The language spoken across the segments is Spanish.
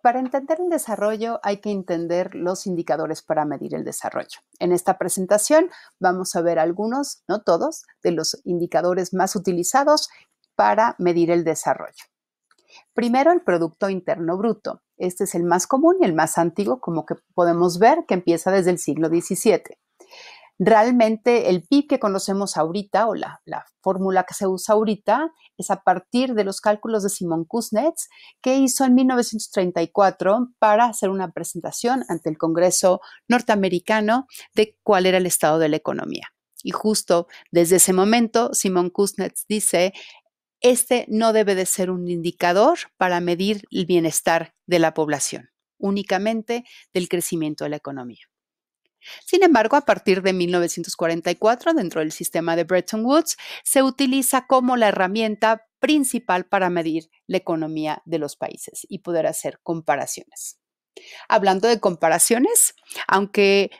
Para entender el desarrollo hay que entender los indicadores para medir el desarrollo. En esta presentación vamos a ver algunos, no todos, de los indicadores más utilizados para medir el desarrollo. Primero, el Producto Interno Bruto. Este es el más común y el más antiguo, como que podemos ver que empieza desde el siglo XVII. Realmente el PIB que conocemos ahorita o la, fórmula que se usa ahorita es a partir de los cálculos de Simon Kuznets que hizo en 1934 para hacer una presentación ante el Congreso norteamericano de cuál era el estado de la economía. Y justo desde ese momento, Simon Kuznets dice, este no debe de ser un indicador para medir el bienestar de la población, únicamente del crecimiento de la economía. Sin embargo, a partir de 1944, dentro del sistema de Bretton Woods, se utiliza como la herramienta principal para medir la economía de los países y poder hacer comparaciones. Hablando de comparaciones, aunque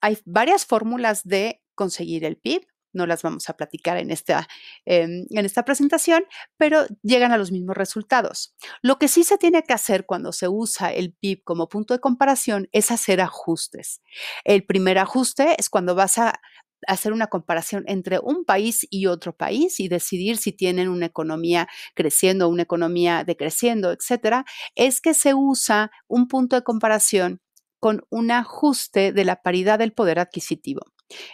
hay varias fórmulas de conseguir el PIB, no las vamos a platicar en esta, em, en esta presentación, pero llegan a los mismos resultados. Lo que sí se tiene que hacer cuando se usa el PIB como punto de comparación es hacer ajustes. El primer ajuste es cuando vas a hacer una comparación entre un país y otro país y decidir si tienen una economía creciendo, una economía decreciendo, etcétera, es que se usa un punto de comparación con un ajuste de la paridad del poder adquisitivo.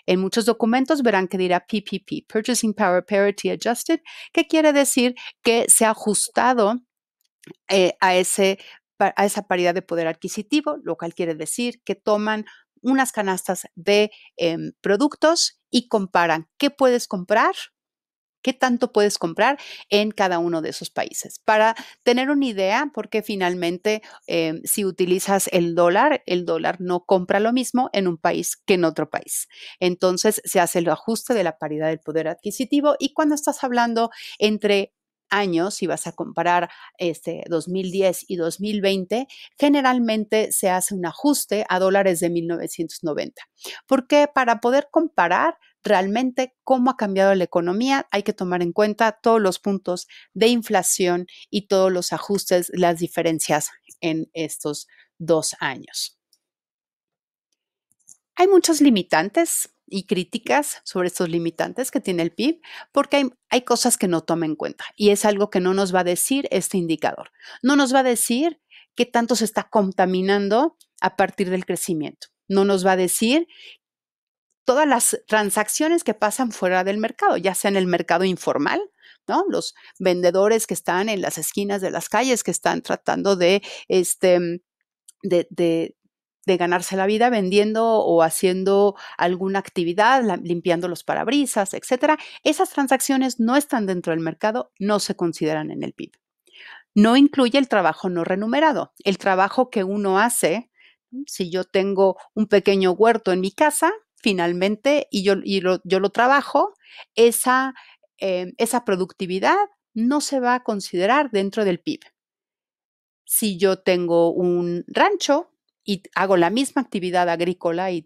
En muchos documentos verán que dirá PPP, Purchasing Power Parity Adjusted, que quiere decir que se ha ajustado eh, a, esa paridad de poder adquisitivo, lo cual quiere decir que toman unas canastas de em, productos y comparan qué puedes comprar qué tanto puedes comprar en cada uno de esos países. Para tener una idea, porque finalmente em, si utilizas el dólar, el dólar no compra lo mismo en un país que en otro país. Entonces se hace el ajuste de la paridad del poder adquisitivo y cuando estás hablando entre años, si vas a comparar este 2010 y 2020, generalmente se hace un ajuste a dólares de 1990. Porque para poder comparar, realmente cómo ha cambiado la economía. Hay que tomar en cuenta todos los puntos de inflación y todos los ajustes, las diferencias en estos dos años. Hay muchos limitantes y críticas sobre estos limitantes que tiene el PIB, porque hay, hay, cosas que no toma en cuenta y es algo que no nos va a decir este indicador. No nos va a decir qué tanto se está contaminando a partir del crecimiento. No nos va a decir todas las transacciones que pasan fuera del mercado, ya sea en el mercado informal, ¿no? Los vendedores que están en las esquinas de las calles, que están tratando de, este, mm, de, ganarse la vida vendiendo o haciendo alguna actividad, limpiando los parabrisas, etcétera. Esas transacciones no están dentro del mercado, no se consideran en el PIB. No incluye el trabajo no remunerado, el trabajo que uno hace si yo tengo un pequeño huerto en mi casa, finalmente, y yo, lo, trabajo, esa, em, esa productividad no se va a considerar dentro del PIB. Si yo tengo un rancho y hago la misma actividad agrícola y,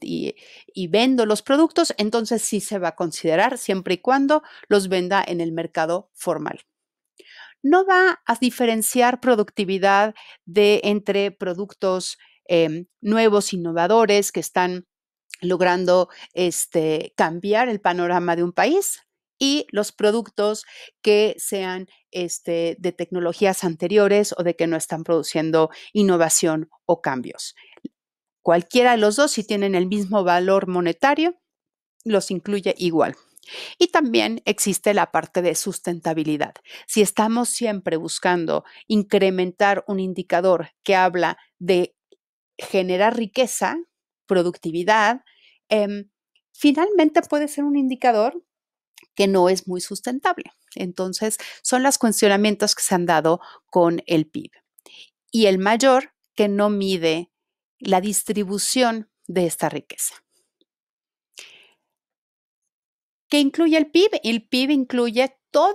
vendo los productos, entonces sí se va a considerar siempre y cuando los venda en el mercado formal. No va a diferenciar productividad de entre productos em, nuevos, innovadores, que están logrando este, cambiar el panorama de un país y los productos que sean este, de tecnologías anteriores o de que no están produciendo innovación o cambios. Cualquiera de los dos, si tienen el mismo valor monetario, los incluye igual. Y también existe la parte de sustentabilidad. Si estamos siempre buscando incrementar un indicador que habla de generar riqueza, productividad, em, finalmente puede ser un indicador que no es muy sustentable. Entonces, son los cuestionamientos que se han dado con el PIB. Y el mayor, que no mide la distribución de esta riqueza. ¿Qué incluye el PIB? El PIB incluye todo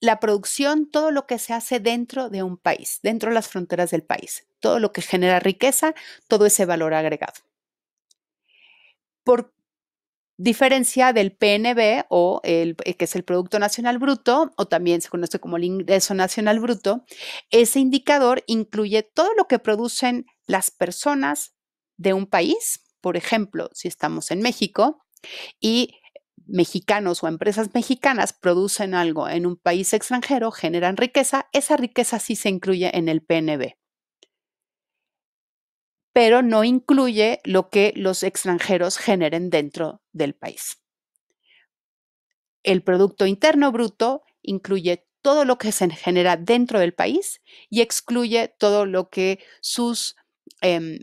la producción, todo lo que se hace dentro de un país, dentro de las fronteras del país, todo lo que genera riqueza, todo ese valor agregado por diferencia del PNB o el eh, que es el Producto Nacional Bruto o también se conoce como el ingreso nacional bruto, ese indicador incluye todo lo que producen las personas de un país, por ejemplo, si estamos en México y mexicanos o empresas mexicanas producen algo en un país extranjero, generan riqueza, esa riqueza sí se incluye en el PNB pero no incluye lo que los extranjeros generen dentro del país. El Producto Interno Bruto incluye todo lo que se genera dentro del país y excluye todo lo que sus em,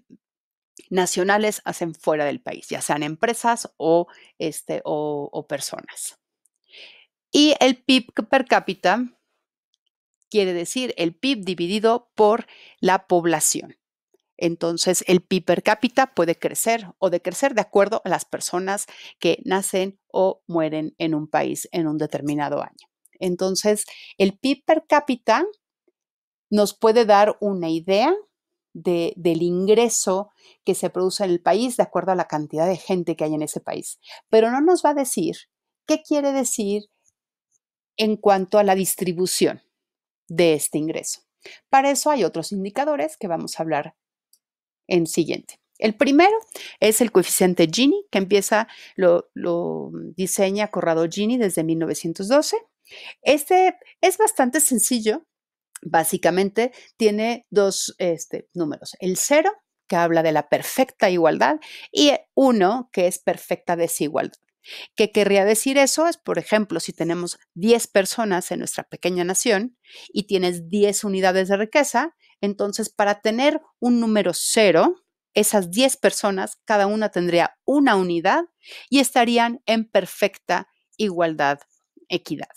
nacionales hacen fuera del país, ya sean empresas o este, personas. Y el PIB per cápita quiere decir el PIB dividido por la población. Entonces, el PIB per cápita puede crecer o decrecer de acuerdo a las personas que nacen o mueren en un país en un determinado año. Entonces, el PIB per cápita nos puede dar una idea del ingreso que se produce en el país de acuerdo a la cantidad de gente que hay en ese país, pero no nos va a decir qué quiere decir en cuanto a la distribución de este ingreso. Para eso hay otros indicadores que vamos a hablar en siguiente. El primero es el coeficiente Gini, que empieza, lo, diseña Corrado Gini desde 1912. Este es bastante sencillo. Básicamente tiene dos este, números, el cero, que habla de la perfecta igualdad, y uno, que es perfecta desigualdad. ¿Qué querría decir eso? Es, por ejemplo, si tenemos 10 personas en nuestra pequeña nación y tienes 10 unidades de riqueza, entonces, para tener un número cero, esas 10 personas, cada una tendría una unidad y estarían en perfecta igualdad, equidad.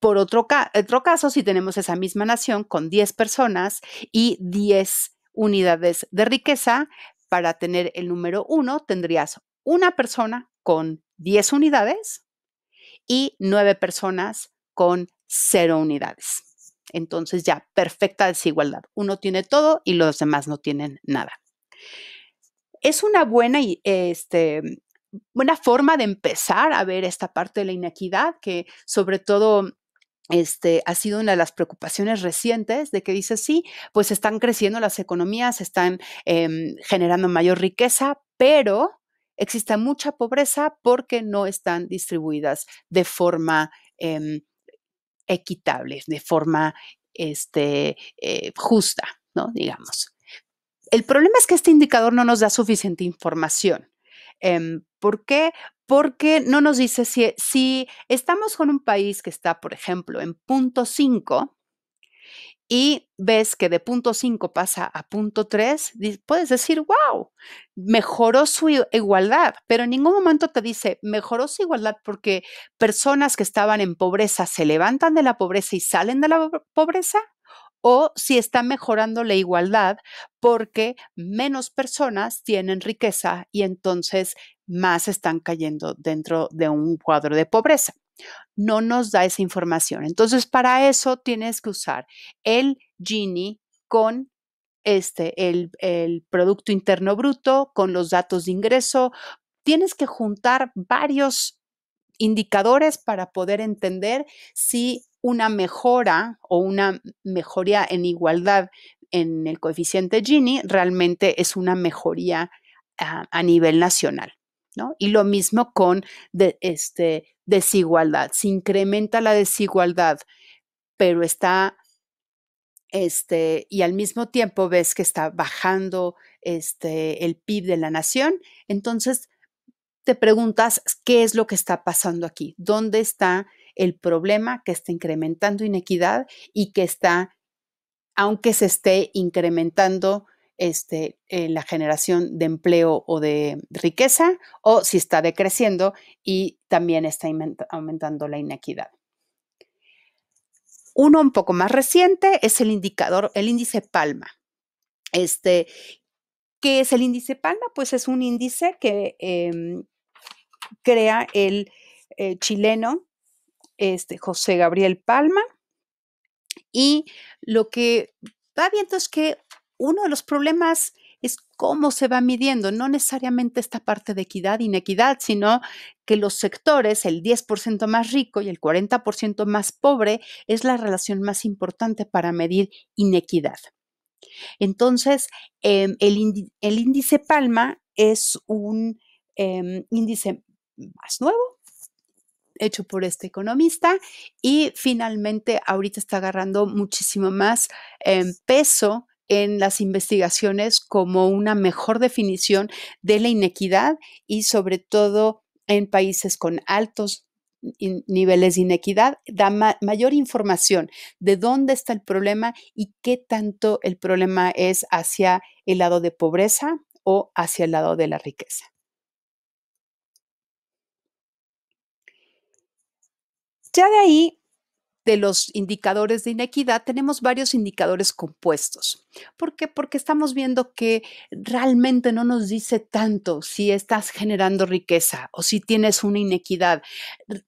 Por otro, otro, caso, si tenemos esa misma nación con 10 personas y 10 unidades de riqueza, para tener el número 1 tendrías una persona con 10 unidades y 9 personas con 0 unidades. Entonces ya, perfecta desigualdad. Uno tiene todo y los demás no tienen nada. Es una buena, este, buena forma de empezar a ver esta parte de la inequidad que sobre todo este, ha sido una de las preocupaciones recientes de que dice, sí, pues están creciendo las economías, están em, generando mayor riqueza, pero existe mucha pobreza porque no están distribuidas de forma em, equitable, de forma este, eh, justa, ¿no? Digamos. El problema es que este indicador no nos da suficiente información. Em, ¿Por qué? Porque no nos dice si, si estamos con un país que está, por ejemplo, en punto 5, y ves que de punto 5 pasa a punto 3, puedes decir, wow, mejoró su igualdad, pero en ningún momento te dice, mejoró su igualdad porque personas que estaban en pobreza se levantan de la pobreza y salen de la pobreza, o si está mejorando la igualdad porque menos personas tienen riqueza y entonces más están cayendo dentro de un cuadro de pobreza no nos da esa información. Entonces, para eso tienes que usar el Gini con este, el, Producto Interno Bruto, con los datos de ingreso. Tienes que juntar varios indicadores para poder entender si una mejora o una mejoría en igualdad en el coeficiente Gini realmente es una mejoría ah, a nivel nacional. Y lo mismo con este, desigualdad. Se incrementa la desigualdad, pero está, este, y al mismo tiempo ves que está bajando este, el PIB de la nación, entonces te preguntas qué es lo que está pasando aquí, dónde está el problema que está incrementando inequidad y que está, aunque se esté incrementando este, eh, la generación de empleo o de riqueza o si está decreciendo y también está aumentando la inequidad. Uno un poco más reciente es el indicador, el índice Palma. Este, ¿Qué es el índice Palma? Pues es un índice que em, crea el chileno este, José Gabriel Palma y lo que va viendo es que uno de los problemas es cómo se va midiendo, no necesariamente esta parte de equidad, inequidad, sino que los sectores, el 10% más rico y el 40% más pobre, es la relación más importante para medir inequidad. Entonces, em, el, índice Palma es un em, índice más nuevo, hecho por este economista, y finalmente ahorita está agarrando muchísimo más em, peso en las investigaciones como una mejor definición de la inequidad y sobre todo en países con altos niveles de inequidad, da mayor información de dónde está el problema y qué tanto el problema es hacia el lado de pobreza o hacia el lado de la riqueza. Ya de ahí de los indicadores de inequidad, tenemos varios indicadores compuestos. ¿Por qué? Porque estamos viendo que realmente no nos dice tanto si estás generando riqueza o si tienes una inequidad.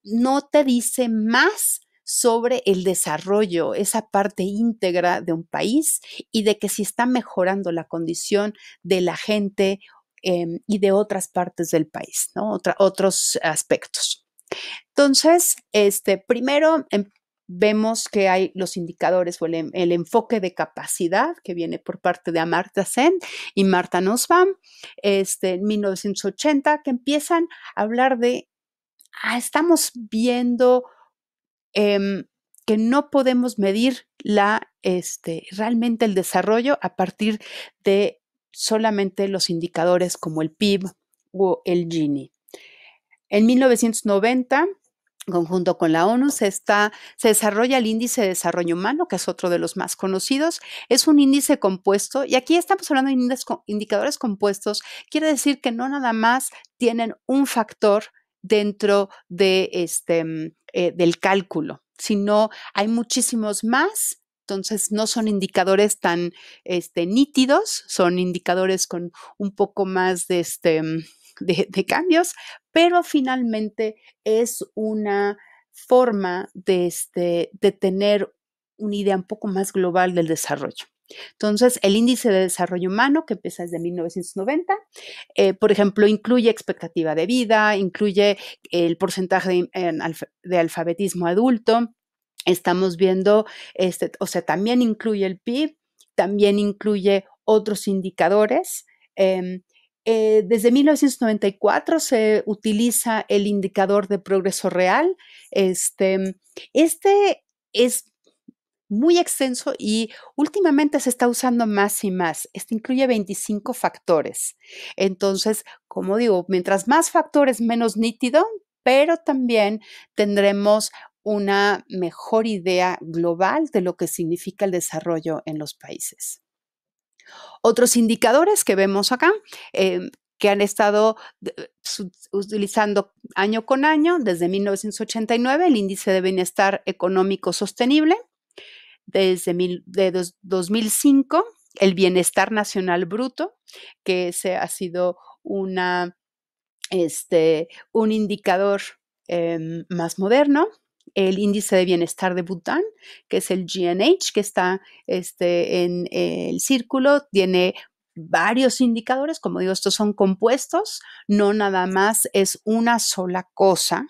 No te dice más sobre el desarrollo, esa parte íntegra de un país y de que si está mejorando la condición de la gente em, y de otras partes del país, ¿no? otros aspectos. Entonces, este, primero em, vemos que hay los indicadores o el, enfoque de capacidad que viene por parte de Amartya Sen y Marta Nussbaum este, en 1980, que empiezan a hablar de, ah, estamos viendo em, que no podemos medir la, este, realmente el desarrollo a partir de solamente los indicadores como el PIB o el Gini. En 1990, conjunto con la ONU, se, está, se desarrolla el índice de desarrollo humano, que es otro de los más conocidos. Es un índice compuesto, y aquí estamos hablando de indicadores compuestos, quiere decir que no nada más tienen un factor dentro de este, mm, eh, del cálculo, sino hay muchísimos más. Entonces, no son indicadores tan este, nítidos, son indicadores con un poco más de, este, mm, de cambios, pero finalmente es una forma de, este, de tener una idea un poco más global del desarrollo. Entonces, el índice de desarrollo humano, que empieza desde 1990, eh, por ejemplo, incluye expectativa de vida, incluye el porcentaje de, alfabetismo adulto. Estamos viendo, este, o sea, también incluye el PIB, también incluye otros indicadores. Em, eh, desde 1994 se utiliza el indicador de progreso real. Este, este es muy extenso y últimamente se está usando más y más. Este incluye 25 factores. Entonces, como digo, mientras más factores, menos nítido, pero también tendremos una mejor idea global de lo que significa el desarrollo en los países. Otros indicadores que vemos acá, em, que han estado eh, utilizando año con año desde 1989 el índice de bienestar económico sostenible, desde 2005 el bienestar nacional bruto, que se ha sido una, este, un indicador em, más moderno, el índice de bienestar de Bután, que es el GNH, que está este, en el círculo, tiene varios indicadores, como digo, estos son compuestos, no nada más es una sola cosa,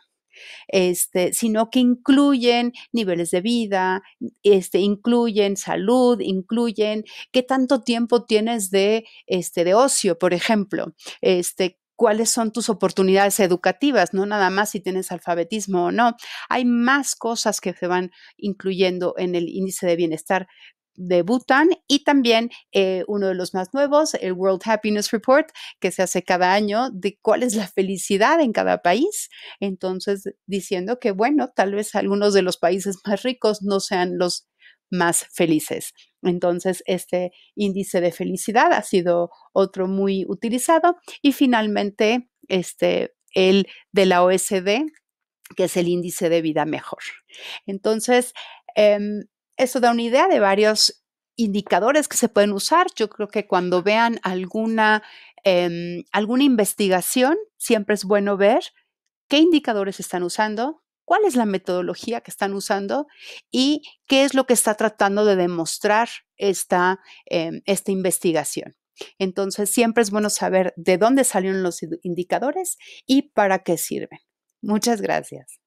este, sino que incluyen niveles de vida, este, incluyen salud, incluyen qué tanto tiempo tienes de, este, de ocio, por ejemplo, este, cuáles son tus oportunidades educativas, no nada más si tienes alfabetismo o no. Hay más cosas que se van incluyendo en el índice de bienestar de Bután y también eh, uno de los más nuevos, el World Happiness Report, que se hace cada año de cuál es la felicidad en cada país. Entonces, diciendo que, bueno, tal vez algunos de los países más ricos no sean los más felices. Entonces, este índice de felicidad ha sido otro muy utilizado. Y finalmente, este, el de la OSD, que es el índice de vida mejor. Entonces, em, eso da una idea de varios indicadores que se pueden usar. Yo creo que cuando vean alguna em, investigación, siempre es bueno ver qué indicadores están usando, cuál es la metodología que están usando y qué es lo que está tratando de demostrar esta, em, esta investigación. Entonces, siempre es bueno saber de dónde salieron los indicadores y para qué sirven. Muchas gracias.